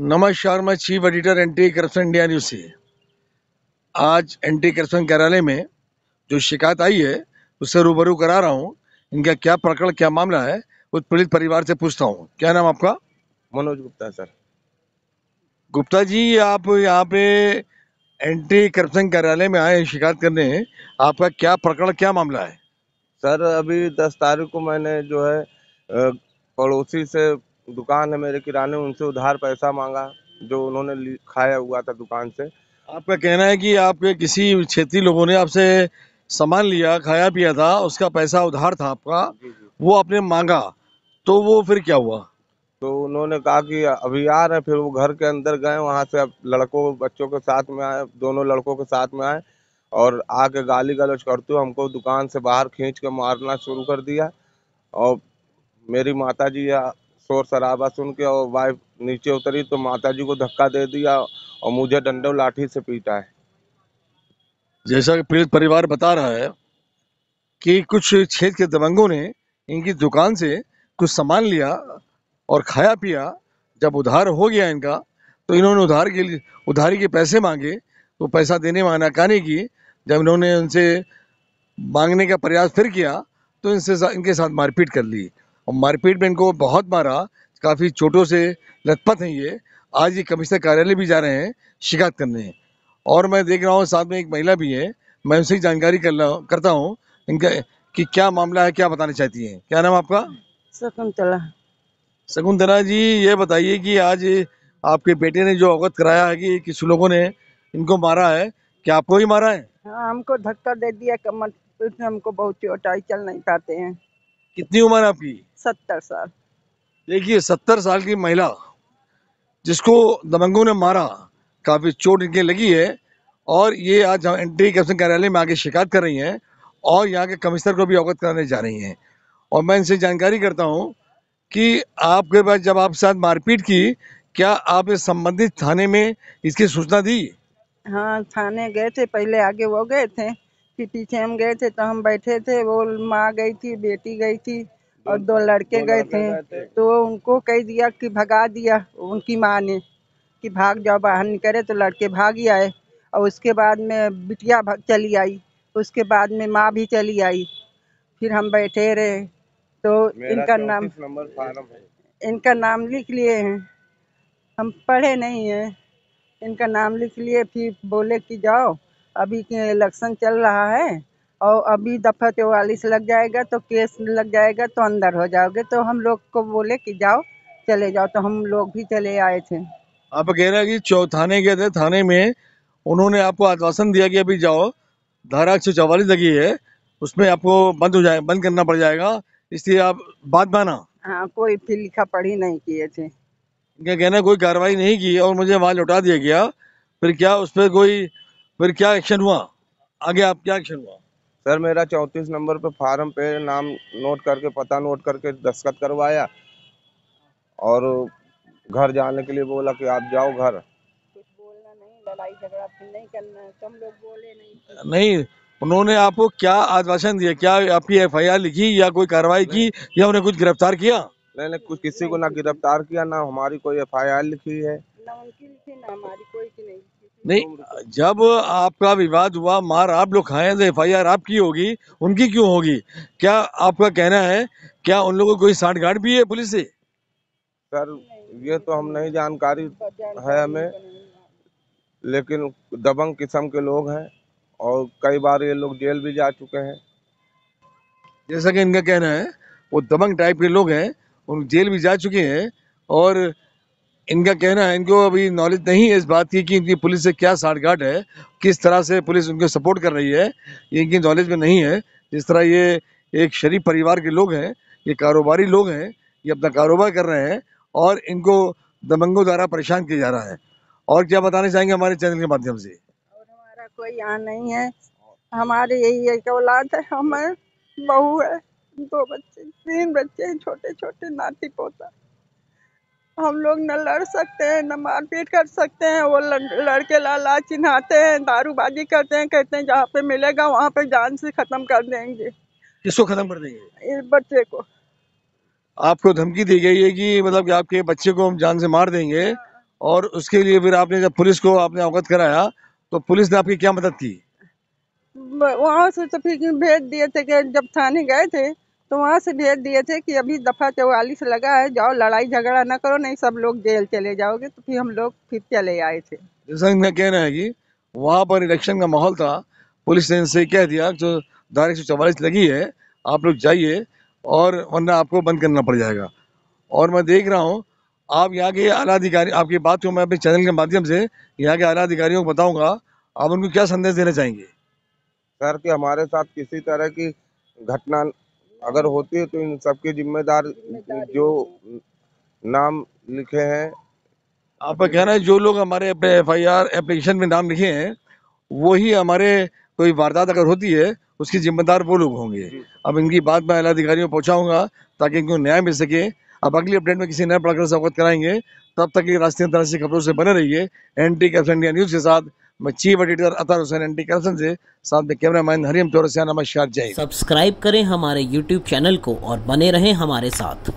नमन Sharma chief editor anti corruption India news से आज anti corruption कार्यालय में जो शिकायत आई है उससे रूबरू करा रहा हूँ इनका क्या प्रकरण क्या मामला है उस पीड़ित परिवार से पूछता हूँ क्या नाम आपका मनोज गुप्ता सर गुप्ता जी आप यहाँ पे एंटी करप्शन कार्यालय में आए शिकायत करने आपका क्या प्रकरण क्या मामला है सर अभी दस तारीख को मैंने जो है पड़ोसी से दुकान है मेरे किराने उनसे उधार पैसा मांगा जो उन्होंने खाया हुआ था दुकान से आपका कहना है कि आपके किसी क्षेत्रीय लोगों ने आपसे सामान लिया खाया पिया था उसका पैसा उधार था आपका वो आपने मांगा तो वो फिर क्या हुआ तो उन्होंने कहा कि अभी आ रहे फिर वो घर के अंदर गए वहाँ से अब लड़कों बच्चों के साथ में आए दोनों लड़कों के साथ में आए और आके गाली गलौज करते हुए हमको दुकान से बाहर खींच के मारना शुरू कर दिया और मेरी माता जी शोर शराबा सुन के और वाइफ नीचे उतरी तो माताजी को धक्का दे दिया और मुझे डंडो लाठी से पीटा है जैसा कि पीड़ित परिवार बता रहा है कि कुछ छेद के दबंगों ने इनकी दुकान से कुछ सामान लिया और खाया पिया जब उधार हो गया इनका तो इन्होंने उधार के लिए उधारी के पैसे मांगे तो पैसा देने में आनाकानी की जब इन्होंने उनसे मांगने का प्रयास फिर किया तो इनसे इनके साथ मारपीट कर ली और मारपीट में इनको बहुत मारा काफ़ी चोटों से लथपथ हैं ये आज ये कमिश्नर कार्यालय भी जा रहे हैं शिकायत करने और मैं देख रहा हूँ साथ में एक महिला भी है मैं उनसे जानकारी कर ला करता हूँ इनका कि क्या मामला है क्या बताना चाहती हैं क्या नाम आपका शकुंतला शकुंतला जी ये बताइए कि आज आपके बेटे ने जो अवगत कराया है कि किस लोगों ने इनको मारा है क्या आपको ही मारा है हाँ हमको धक्का दे दिया कमर हमको बहुत चोट आई चल नहीं पाते हैं कितनी उम्र है आपकी सत्तर साल देखिए सत्तर साल की महिला जिसको दबंगों ने मारा काफ़ी चोट इनके लगी है और ये आज एंट्री कैप्शन कार्यालय में आगे शिकायत कर रही हैं और यहाँ के कमिश्नर को भी अवगत कराने जा रही हैं और मैं इनसे जानकारी करता हूँ कि आपके पास जब आपके साथ मारपीट की क्या आपने संबंधित थाने में इसकी सूचना दी हाँ थाने गए थे पहले आगे वो गए थे उसके पीछे हम गए थे तो हम बैठे थे वो माँ गई थी बेटी गई थी और दो लड़के दो गए थे तो उनको कह दिया कि भगा दिया उनकी माँ ने कि भाग जाओ बाहर निकले तो लड़के भाग ही आए और उसके बाद में बिटिया चली आई उसके बाद में माँ भी चली आई फिर हम बैठे रहे तो इनका नाम इनका नाम लिख लिए हैं हम पढ़े नहीं हैं इनका नाम लिख लिए फिर बोले कि जाओ अभी इलेक्शन चल रहा है और अभी दफा चौवालीस लग जाएगा तो केस लग जाएगा तो अंदर हो जाओगे तो हम लोग को बोले कि जाओ चले जाओ तो हम लोग भी चले आए थे आप कह रहे हैं कि थाने गए थे थाने में उन्होंने आपको आश्वासन दिया कि अभी जाओ धारा एक सौ चौवालीस लगी है उसमें आपको बंद हो जाए बंद करना पड़ जाएगा इसलिए आप बात माना हाँ कोई फिर लिखा पढ़ी नहीं किए थे इनका कहना कोई कार्रवाई नहीं की और मुझे वहाँ लौटा दिया गया फिर क्या उस पर कोई फिर क्या एक्शन हुआ आगे आप क्या एक्शन हुआ सर मेरा चौंतीस नंबर पे फार्म पे नाम नोट करके पता नोट करके दस्तखत करवाया और घर जाने के लिए बोला कि आप जाओ घर कुछ बोलना नहीं लड़ाई झगड़ा फिर नहीं करना तुम लोग बोले नहीं नहीं उन्होंने आपको क्या आश्वासन दिया क्या आपकी आर लिखी या कोई कार्रवाई की या उन्हें कुछ गिरफ्तार किया नहीं नहीं कुछ किसी को ना गिरफ्तार किया ना हमारी कोई एफ लिखी है ना उनकी लिखी ना हमारी कोई की नहीं नहीं जब आपका विवाद हुआ मार आप लोग खाए तो एफ आई आपकी होगी उनकी क्यों होगी क्या आपका कहना है क्या उन लोगों को कोई गाठ भी है पुलिस से सर ये तो हम नहीं जानकारी है हमें लेकिन दबंग किस्म के लोग हैं और कई बार ये लोग जेल भी जा चुके हैं जैसा कि इनका कहना है वो दबंग टाइप के लोग हैं उन जेल भी जा चुके हैं और इनका कहना है इनको अभी नॉलेज नहीं है इस बात की कि इनकी पुलिस से क्या साठगाट है किस तरह से पुलिस उनको सपोर्ट कर रही है ये इनकी नॉलेज में नहीं है जिस तरह ये एक शरीफ परिवार के लोग हैं ये कारोबारी लोग हैं ये अपना कारोबार कर रहे हैं और इनको दबंगों द्वारा परेशान किया जा रहा है और क्या बताना चाहेंगे हमारे चैनल के माध्यम से और हमारा कोई यहाँ नहीं है हमारे यही एक औलाद है हमारे बहू है दो बच्चे तीन बच्चे छोटे छोटे नाती पोता हम लोग न लड़ सकते हैं न मारपीट कर सकते हैं वो लड़के लाला चिन्हाते हैं दारूबाजी करते हैं कहते हैं जहाँ पे मिलेगा वहाँ पे जान से खत्म कर देंगे किसको खत्म कर देंगे इस बच्चे को आपको धमकी दी गई है कि मतलब कि आपके बच्चे को हम जान से मार देंगे और उसके लिए फिर आपने जब पुलिस को आपने अवगत कराया तो पुलिस ने आपकी क्या मदद की वहाँ से तो फिर भेज दिए थे कि जब थाने गए थे तो वहाँ से भेज दिए थे कि अभी दफ़ा चौवालीस लगा है जाओ लड़ाई झगड़ा ना करो नहीं सब लोग जेल चले जाओगे तो फिर हम लोग फिर चले आए थे जैसा इनका कहना है कि वहाँ पर इलेक्शन का माहौल था पुलिस ने इनसे कह दिया जो धारा एक लगी है आप लोग जाइए और वरना आपको बंद करना पड़ जाएगा और मैं देख रहा हूँ आप यहाँ के आला अधिकारी आपकी बात को मैं अपने चैनल के माध्यम से यहाँ के आला अधिकारियों को बताऊँगा आप उनको क्या संदेश देना चाहेंगे सर कि हमारे साथ किसी तरह की घटना अगर होती है तो इन सबके जिम्मेदार जो नाम लिखे हैं आपका कहना है जो लोग हमारे एफ आई आर एप्लीकेशन में नाम लिखे हैं वही हमारे कोई वारदात अगर होती है उसकी जिम्मेदार वो लोग होंगे अब इनकी बात मैं अधिकारियों को पहुँचाऊँगा ताकि इनको न्याय मिल सके अब अगली अपडेट में किसी नए प्रकार से अवगत कराएंगे तब तक ये राष्ट्रीय अंतर्राष्ट्रीय खबरों से बने रहिए N T caps India news के साथ chief editor Athar Hussain anti corruption से साथ में कैमरा मैन हरियम चौरसिया नमस्कार जय सब्सक्राइब करें हमारे यूट्यूब चैनल को और बने रहें हमारे साथ